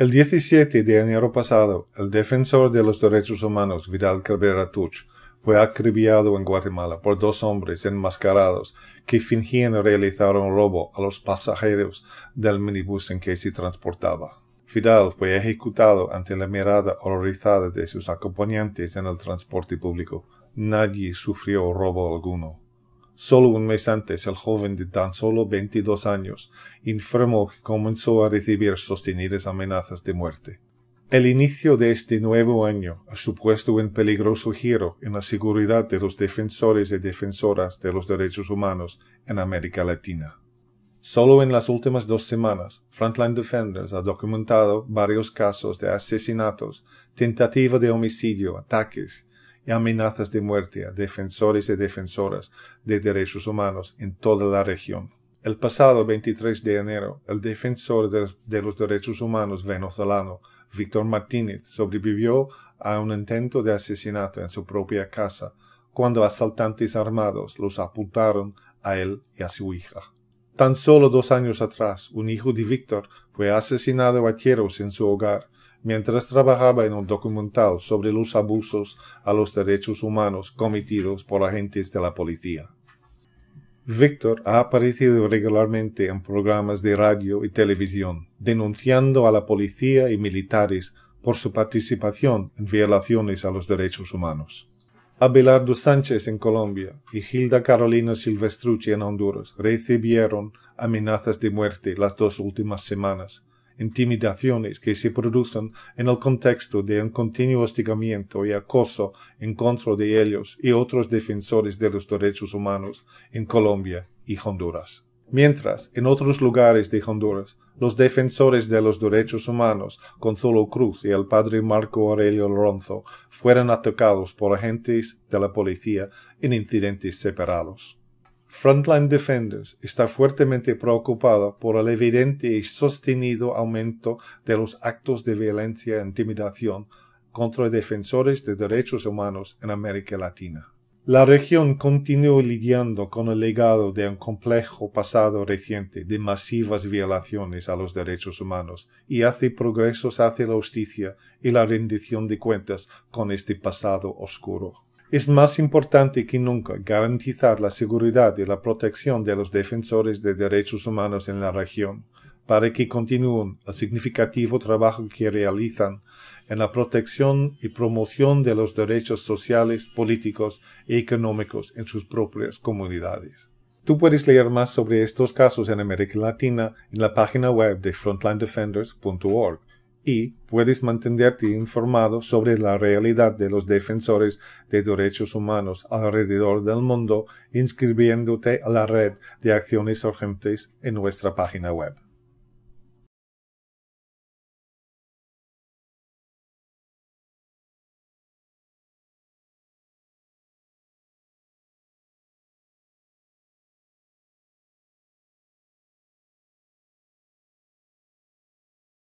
El 17 de enero pasado, el defensor de los derechos humanos Vidal Cabrera Tuch fue acribillado en Guatemala por dos hombres enmascarados que fingían realizar un robo a los pasajeros del minibús en que se transportaba. Vidal fue ejecutado ante la mirada horrorizada de sus acompañantes en el transporte público. Nadie sufrió robo alguno. Solo un mes antes, el joven de tan solo 22 años informó que comenzó a recibir sostenidas amenazas de muerte. El inicio de este nuevo año ha supuesto un peligroso giro en la seguridad de los defensores y defensoras de los derechos humanos en América Latina. Solo en las últimas dos semanas, Frontline Defenders ha documentado varios casos de asesinatos, tentativa de homicidio, ataques amenazas de muerte a defensores y defensoras de derechos humanos en toda la región. El pasado 23 de enero, el defensor de los derechos humanos venezolano, Víctor Martínez, sobrevivió a un intento de asesinato en su propia casa, cuando asaltantes armados los apuntaron a él y a su hija. Tan solo dos años atrás, un hijo de Víctor fue asesinado a tiros en su hogar, mientras trabajaba en un documental sobre los abusos a los derechos humanos cometidos por agentes de la policía. Víctor ha aparecido regularmente en programas de radio y televisión, denunciando a la policía y militares por su participación en violaciones a los derechos humanos. Abelardo Sánchez en Colombia y Hilda Carolina Silvestrucci en Honduras recibieron amenazas de muerte las dos últimas semanas intimidaciones que se producen en el contexto de un continuo hostigamiento y acoso en contra de ellos y otros defensores de los derechos humanos en Colombia y Honduras. Mientras, en otros lugares de Honduras, los defensores de los derechos humanos, Gonzalo Cruz y el padre Marco Aurelio Ronzo, fueron atacados por agentes de la policía en incidentes separados. Frontline Defenders está fuertemente preocupada por el evidente y sostenido aumento de los actos de violencia e intimidación contra defensores de derechos humanos en América Latina. La región continúa lidiando con el legado de un complejo pasado reciente de masivas violaciones a los derechos humanos y hace progresos hacia la justicia y la rendición de cuentas con este pasado oscuro es más importante que nunca garantizar la seguridad y la protección de los defensores de derechos humanos en la región, para que continúen el significativo trabajo que realizan en la protección y promoción de los derechos sociales, políticos y e económicos en sus propias comunidades. Tú puedes leer más sobre estos casos en América Latina en la página web de frontlinedefenders.org y puedes mantenerte informado sobre la realidad de los defensores de derechos humanos alrededor del mundo inscribiéndote a la red de acciones urgentes en nuestra página web.